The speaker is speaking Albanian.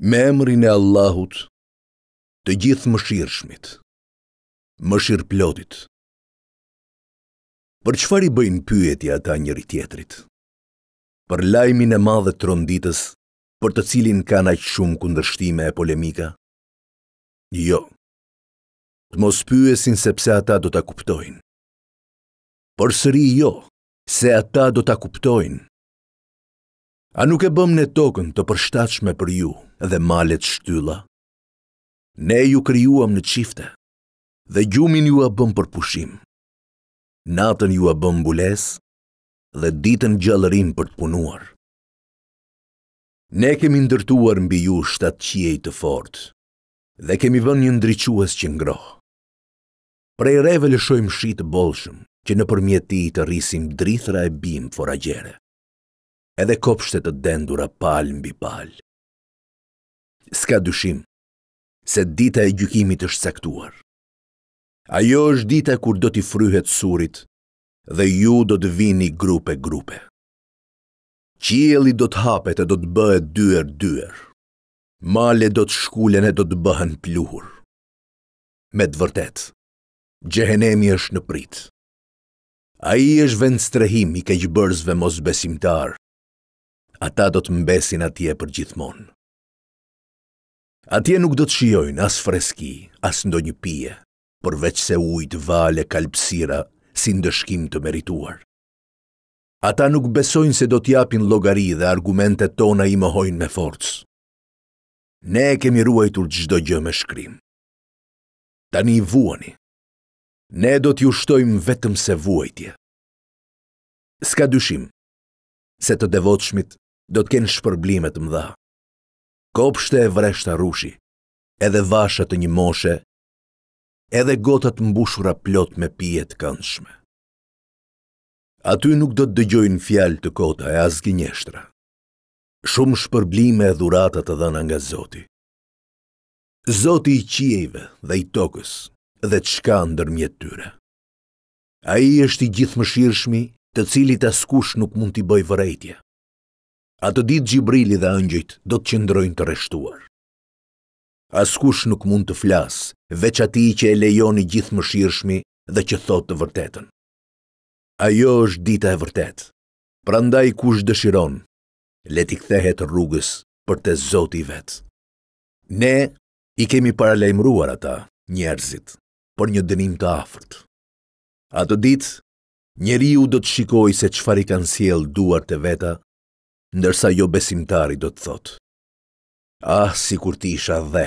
me emrin e Allahut, të gjithë më shirë shmit, më shirë Për qëfar i bëjnë pyetja ata njëri tjetrit? Për lajmin e madhe të ronditës, për të cilin ka naqë shumë kundërshtime e polemika? Jo, të mos pyesin sepse ata do të kuptojnë. Për sëri jo, se ata do të kuptojnë. A nuk e bëm në tokën të përshtachme për ju? dhe malet shtylla. Ne ju kryuam në qifte, dhe gjumin ju a bëm për pushim. Natën ju a bëm bules, dhe ditën gjallërin për të punuar. Ne kemi ndërtuar mbi ju shtatë qiej të fort, dhe kemi vën një ndryquës që ngroh. Prej reve lëshojmë shi të bolshëm, që në përmjeti të rrisim drithra e bimë foragjere, edhe kopshtet të dendura pal mbi pal s'ka dyshim, se dita e gjykimit është sektuar. Ajo është dita kur do t'i fryhet surit dhe ju do të vini grupe grupe. Qieli do t'hapet e do t'bëhet dyër-dyër. Male do t'shkullen e do t'bëhen pluhur. Me të vërtet, gjehenemi është në prit. A i është vend strehim i keqëbërzve mos besimtar. Ata do të mbesin atje për gjithmonë. Atje nuk do të shiojnë as freski, as ndo një pije, përveç se ujtë vale kalpsira si ndëshkim të merituar. Ata nuk besojnë se do t'japin logari dhe argumentet tona i hojnë me forcë. Ne e kemi ruajtur gjdo gjë me shkrim. Tani i vuani. Ne do t'ju shtojmë vetëm se vuajtje. Ska dyshim, se të devotshmit do t'ken shpërblimet më dha kopshte e vreshta rushi, edhe vashat e një moshe, edhe gotat mbushura plot me pijet këndshme. Aty nuk do të dëgjojnë fjalë të kota e as gënjeshtra. Shumë shpërblime e dhurata të dhëna nga Zoti. Zoti i qieve dhe i tokës dhe të shka ndërmjet tyre. A i është i gjithë më shirëshmi të cilit askush nuk mund t'i bëj vërejtje. A të ditë Gjibrili dhe ëngjit do të qëndrojnë të reshtuar. Askush nuk mund të flas, veç ati që e lejoni gjithë më shirëshmi dhe që thotë të vërtetën. Ajo është dita e vërtetë, pra ndaj kush dëshiron, leti kthehet rrugës për të zoti vetë. Ne i kemi paralajmruar ata njerëzit për një dënim të afërt. A të ditë, njeri ju do të shikoj se qëfar i kanë siel duar të veta, ndërsa jo besimtari do të thotë. Ah, si kur ti isha dhe,